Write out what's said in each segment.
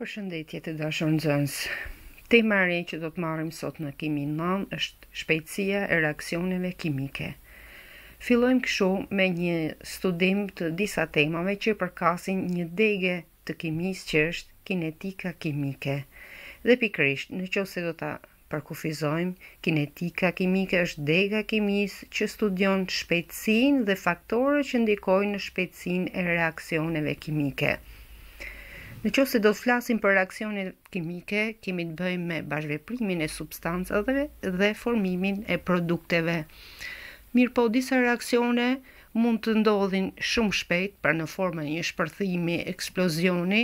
Për shëndetje të dashur nxënës. Tema e që do të marrim sot në Kimi 9 është shpejtësia e reaksioneve kimike. Fillojmë kështu me një studim të disa temave që përkasin një dege të kimisë që është kinetika kimike. Dhe pikërisht, në që se do të përkufizojmë, kinetika kimike është dega kimisë që studion shpejtësin dhe faktore që ndikojnë në shpejtësin e reakcioneve Kimike. Në qofë se do të flasim për reakcionit kimike, kemi të bëjmë me bashveprimin e substancëve dhe formimin e produkteve. Mirë po, disa reakcione mund të ndodhin shumë shpejt, pra në formë një shpërthimi, eksplozioni,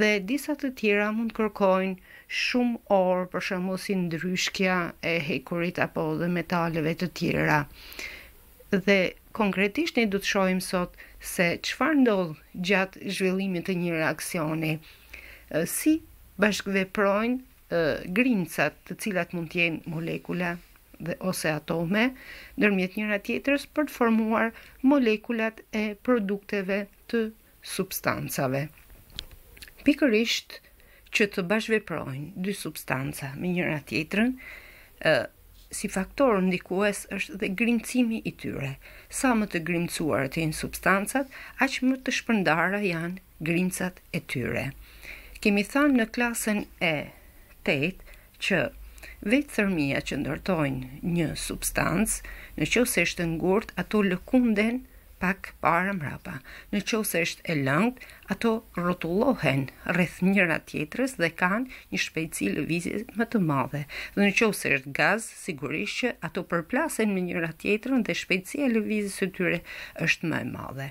dhe disa të tjera mund kërkojnë shumë orë për shumë si ndryshkja e hekurit apo dhe metaleve të tjera. Dhe Konkretisht ne do të shohim sot se çfarë ndodh gjatë zhvillimit të një reaksioni. Si bashkëveprojnë grincat, të cilat mund të jenë molekula dhe ose atome, ndërmjet njëra tjetrës për të formuar molekulat e produkteve të substancave. Pikërisht që të bashkëveprojnë dy substanca me njëra tjetrën si faktor ndikues është dhe grimcimi i tyre. Sa më të grimcuar të jenë substancat, aq më të shpërndara janë grimcat e tyre. Kemi thënë në klasën e 8 që vetë thërmia që ndërtojnë një substancë, në që se shtë ngurt, ato lëkunden pak para mrapa. Në qose është e lëngë, ato rotullohen rreth njëra tjetërës dhe kanë një shpejtësi lëvizje më të madhe. Dhe në qose është gaz, sigurisht që ato përplasen me njëra tjetërën dhe shpejtësi e lëvizit së tyre është më e madhe.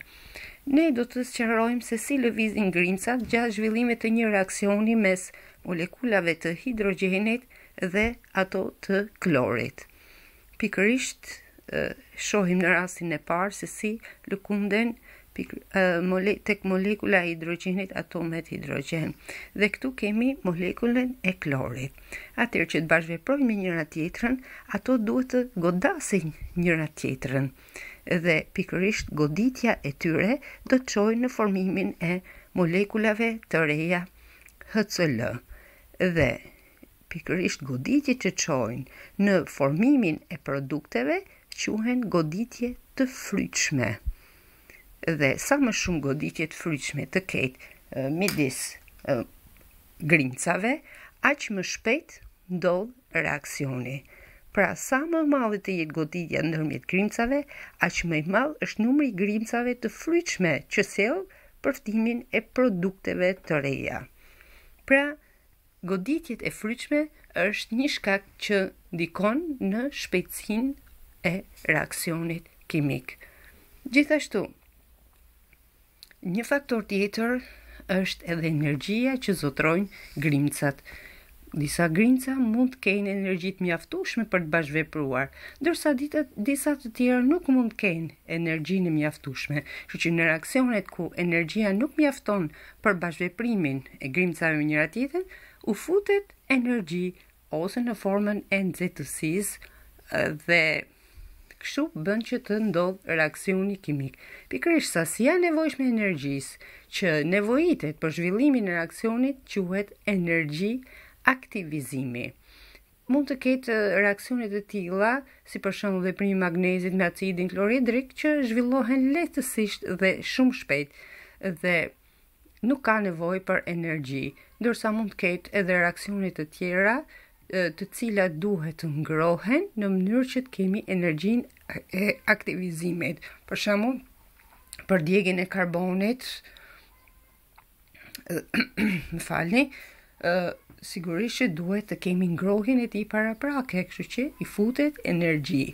Ne do të sqerojmë se si lëvizin grimcat gjatë zhvillimit të një reakcioni mes molekulave të hidrogenit dhe ato të klorit. Pikërisht shohim në rastin e parë se si lëkunden pik, uh, mole, tek molekula e hidrogenit atomet hidrogen. Dhe këtu kemi molekulen e klorit. Atër që të bashkëveprojnë me njëra tjetërën, ato duhet të godasin njëra tjetërën. Dhe pikërisht goditja e tyre do të qojnë në formimin e molekulave të reja HCL. Dhe pikërisht goditjet që çojnë në formimin e produkteve quhen goditje të fryqme. Dhe sa më shumë goditje të fryqme të ketë midis grincave, aq më shpejt ndodh reaksioni. Pra sa më malë të jetë goditja ndërmjet grimcave, aq më i malë është numri i grimcave të fryqme që selë përftimin e produkteve të reja. Pra, goditjet e fryqme është një shkak që ndikon në shpejtësinë e reakcionit kimik. Gjithashtu, një faktor tjetër është edhe energjia që zotrojnë grimcat. Disa grimca mund të kenë energjit mjaftushme për të bashkëvepruar, dërsa disa të tjera nuk mund të kenë energjinë mjaftushme, që që në reakcionet ku energjia nuk mjafton për bashkëveprimin e grimcave njëra tjetër, u futet energji ose në formën e nxehtësis dhe kështu bën që të ndodh reaksioni kimik. Pikërisht sasia e nevojshme e energjisë që nevojitet për zhvillimin e reaksionit quhet energji aktivizimi. Mund të ketë reaksione të tilla, si për shembull veprimi i magnezit me acidin kloridrik që zhvillohen lehtësisht dhe shumë shpejt dhe nuk ka nevoj për energji, ndërsa mund të ketë edhe reakcionit të tjera të cilat duhet të ngrohen në mënyrë që të kemi energjin e aktivizimit. Për shemu, për djegin e karbonit, më falni, sigurisht që duhet të kemi ngrohen e ti para prake, kështu që i futet Energji.